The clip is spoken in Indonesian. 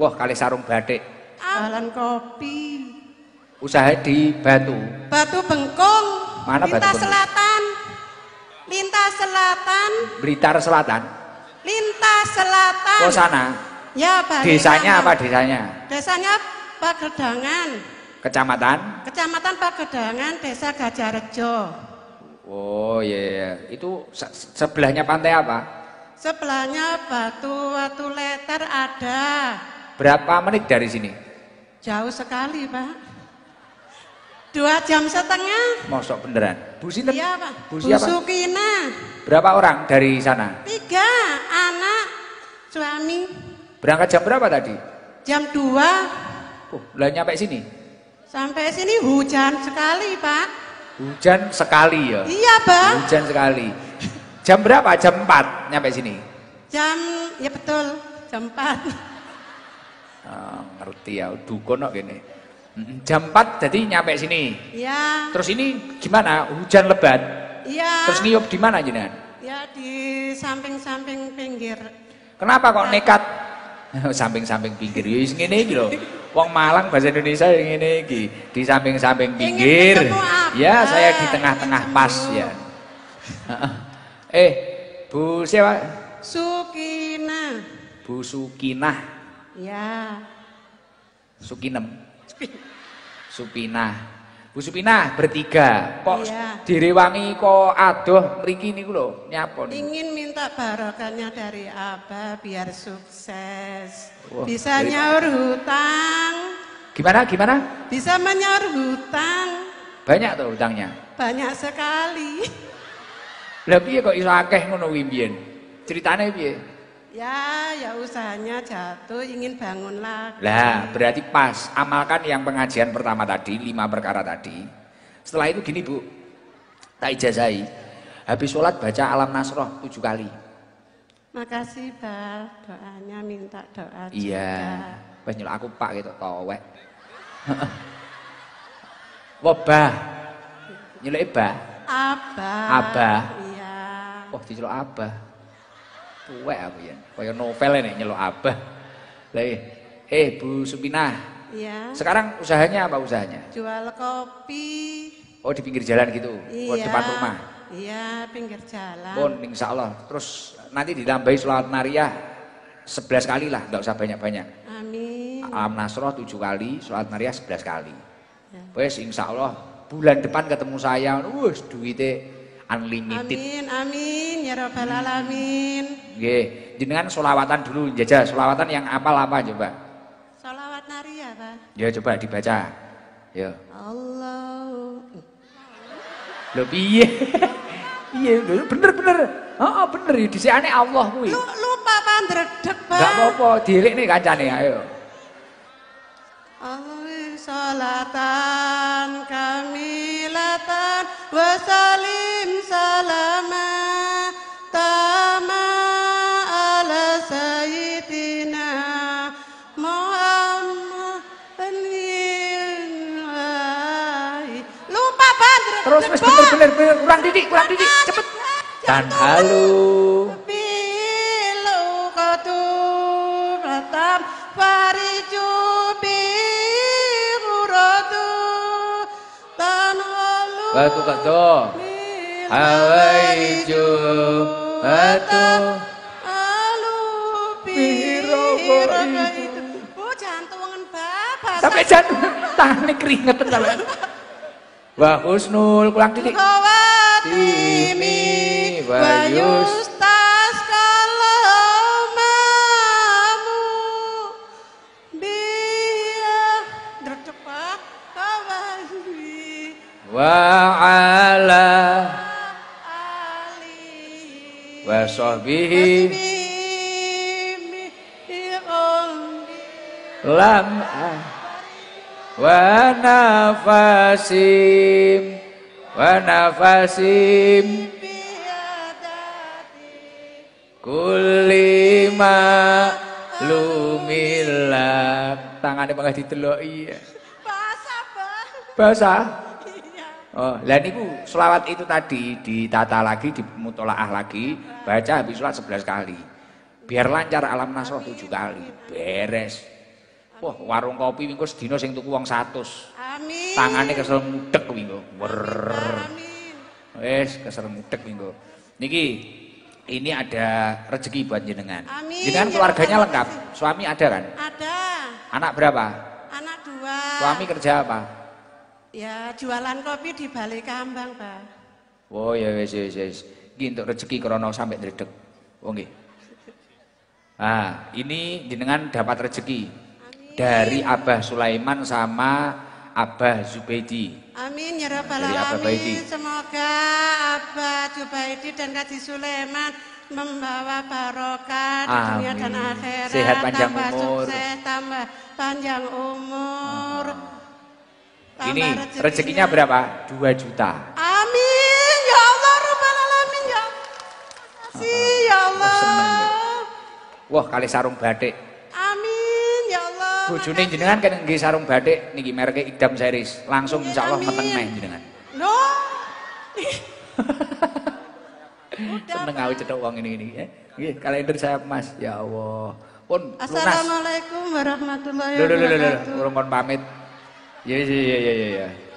Wah, kali sarung batik. Jualan kopi. Usaha di Batu. Batu Bengkong. Mana Lintas Batu bengkong? Selatan. Lintas Selatan. Blitar Selatan. Lintas Selatan. Ke oh, sana. Ya, pak Desanya apa desanya? Desanya Pagedangan. Kecamatan? Kecamatan Pagedangan, Desa Gajarejo. Oh iya, yeah. itu se sebelahnya pantai apa? Sebelahnya batu-batu letter ada. Berapa menit dari sini? Jauh sekali, Pak. Dua jam setengah. Mosok beneran. Bu Sinten? Iya, Pak. Bu, Bu Sukina. Berapa orang dari sana? Tiga, anak, suami. Berangkat jam berapa tadi? Jam dua. Oh, lah nyampe sini? Sampai sini hujan sekali, Pak. Hujan sekali ya? Iya, Pak. Hujan sekali. Jam berapa? Jam empat nyampe sini? Jam, ya betul, jam empat. Ah, ngerti ya, dukun kok gini. Jam 4 jadi nyampe sini. Iya. Terus ini gimana? Hujan lebat. Iya. Terus niup di mana jenengan? Ya di samping-samping pinggir. Kenapa kok nekat? Samping-samping pinggir ya ini ngene iki Wong Malang bahasa Indonesia yang ini iki di samping-samping pinggir. Ya saya di tengah-tengah pas ya. eh Bu siapa? Sukina Bu Sukinah. Ya. Sukinem. Supina, Bu Supina bertiga. Kok ya. direwangi kok aduh, mriki niku lho, nyapa niku. Ingin minta barokahnya dari Abah biar sukses. Wah, Bisa dari... nyaur hutang. Gimana gimana? Bisa menyaur hutang. Banyak tuh hutangnya. Banyak sekali. Lah piye kok iso akeh ngono kuwi mbiyen? Ceritane piye? Ya, ya usahanya jatuh, ingin bangun lagi. Lah, berarti pas. Amalkan yang pengajian pertama tadi, lima perkara tadi. Setelah itu gini bu, tak ijazai. Habis sholat baca alam nasroh tujuh kali. Makasih bal, doanya minta doa Iya, banyak aku pak gitu, towek. Wabah, nyelai bah. Abah. Abah. Iya. Wah, dicelok abah tua aku ya. Kayak novel ini nyelok abah. Lah eh, eh Bu Supinah. Iya. Sekarang usahanya apa usahanya? Jual kopi. Oh di pinggir jalan gitu, oh, iya. di depan rumah. Iya, pinggir jalan. Bon, insya Allah. Terus nanti ditambahi sholat nariyah 11 kali lah, nggak usah banyak-banyak. Amin. Alam Nasroh 7 kali, sholat nariyah 11 kali. Ya. Wes insya Allah bulan depan ketemu saya, wes duitnya unlimited. Amin, amin ya robbal alamin. Nggih, jenengan solawatan dulu jaja solawatan yang apal apa coba? Solawat nari ya, Pak. Ya coba dibaca. Ya. Allah. Lho piye? Iya, Bener bener. Oh bener ya aneh Allah kuwi. Lu lupa pandredeg, Pak. Enggak apa-apa, nih kancane ayo. Allah salatan kamilatan wa salim salam. terus wis bener-bener kurang didik, kurang didik, cepet. Tan halu. Bilu kotu matam biru rotu tan halu. Batu kato. Hawaiju batu. Halu biru itu. Bu jantungan bapak. Sampai jantung tangan keringetan kalian. Wah husnul kurang titik khawatimi Bayus wa ala wa sahbihi ya lam ah. ونفسي ونفسي Kulima ما lumilak tangannya malah ditelok iya basah basah oh dan ibu selawat itu tadi ditata lagi dimutolaah lagi baca habis sholat 11 kali biar lancar alam nasroh 7 kali beres Wah, warung kopi wingko sedina sing tuku wong 100. Amin. Tangane kesel mudhek wingko. Wes kesel mudhek wingko. Niki ini ada rezeki buat jenengan. Amin. Jenengan ya, keluarganya ya, lengkap. Suami ada kan? Ada. Anak berapa? Anak dua. Suami kerja apa? Ya jualan kopi di Balai Kambang, Pak. Oh ya wes wes wes. Iki untuk rezeki krono sampai ndredeg. Oh nggih. Ah, ini jenengan dapat rezeki dari Abah Sulaiman sama Abah Zubaidi. Amin ya rabbal alamin. Semoga Abah Zubaidi dan Kaji Sulaiman membawa barokah di dunia dan akhirat. Sehat panjang tambah umur. Sukses, tambah panjang umur. Tambah Ini rezekinya. rezekinya berapa? 2 juta. Amin ya Allah rabbal alamin ya. Terima ya Allah. Ya. Wah, kali sarung batik bojone jenengan kan nggih sarung batik niki mereknya Idam Series. Langsung insyaallah meteng meh jenengan. Lho. Seneng awe cetok wong ini ini ya. Nggih, kalender saya Mas. Ya Allah. Pun Assalamualaikum warahmatullahi wabarakatuh. Lho lho lho, urung kon pamit. Ya ya ya ya ya.